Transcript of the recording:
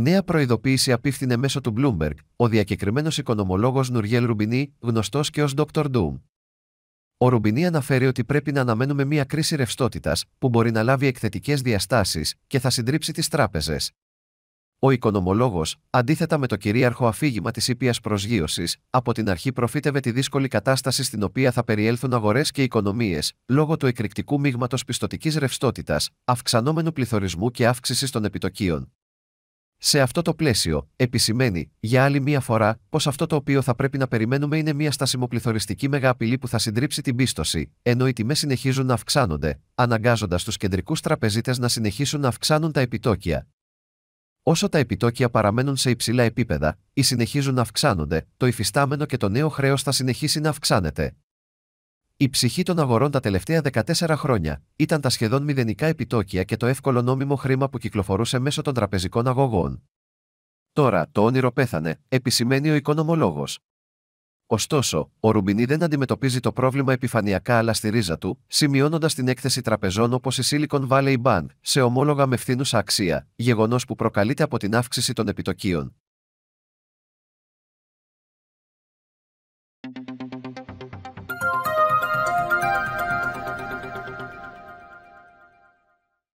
Νέα προειδοποίηση απίφθινε μέσω του Bloomberg, ο διακεκριμένος οικονομολόγος Νουριέλ Ρουμπινί, γνωστός και ως Dr. Doom. Ο Ρουμπινί αναφέρει ότι πρέπει να αναμένουμε μια κρίση ρευστότητας που μπορεί να λάβει εκθετικές διαστάσεις και θα συντρίψει τις τράπεζες. Ο οικονομολόγος, αντίθετα με το κυρίαρχο αφήγημα της ήπιας προσγείωσης, από την αρχή προφήτευε τη δύσκολη κατάσταση στην οποία θα περιέλθουν αγορές και οικονομίες, λόγω του εκρηκτικού μείγματος πιστοτικής ρευστότητας, αυξανόμενου πληθωρισμού και αύξησης των επιτοκίων. Σε αυτό το πλαίσιο, επισημαίνει, για άλλη μία φορά, πως αυτό το οποίο θα πρέπει να περιμένουμε είναι μία στασιμοπληθωριστική απειλη που θα συντρίψει την πίστοση, ενώ οι τιμές συνεχίζουν να αυξάνονται, αναγκάζοντας τους κεντρικούς τραπεζίτες να συνεχίσουν να αυξάνουν τα επιτόκια. Όσο τα επιτόκια παραμένουν σε υψηλά επίπεδα ή συνεχίζουν να αυξάνονται, το υφιστάμενο και το νέο χρέος θα συνεχίσει να αυξάνεται. Η ψυχή των αγορών τα τελευταία 14 χρόνια ήταν τα σχεδόν μηδενικά επιτόκια και το εύκολο νόμιμο χρήμα που κυκλοφορούσε μέσω των τραπεζικών αγωγών. Τώρα το όνειρο πέθανε, επισημαίνει ο οικονομολόγος. Ωστόσο, ο Ρουμπινί δεν αντιμετωπίζει το πρόβλημα επιφανειακά αλλά στη ρίζα του, σημειώνοντας την έκθεση τραπεζών όπως η Silicon Valley Bank σε ομόλογα με φθήνουσα αξία, γεγονός που προκαλείται από την αύξηση των επιτοκίων,